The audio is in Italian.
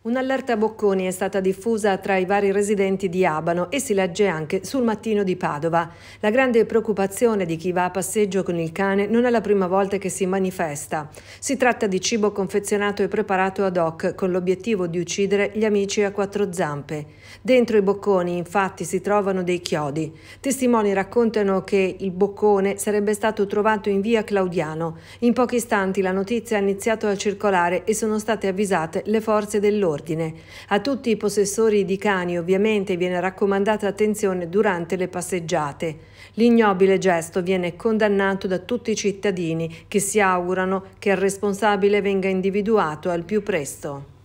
Un'allerta bocconi è stata diffusa tra i vari residenti di Abano e si legge anche sul mattino di Padova. La grande preoccupazione di chi va a passeggio con il cane non è la prima volta che si manifesta. Si tratta di cibo confezionato e preparato ad hoc con l'obiettivo di uccidere gli amici a quattro zampe. Dentro i bocconi infatti si trovano dei chiodi. Testimoni raccontano che il boccone sarebbe stato trovato in via Claudiano. In pochi istanti la notizia ha iniziato a circolare e sono state avvisate le forze dell'ordine dell'ordine. A tutti i possessori di cani ovviamente viene raccomandata attenzione durante le passeggiate. L'ignobile gesto viene condannato da tutti i cittadini che si augurano che il responsabile venga individuato al più presto.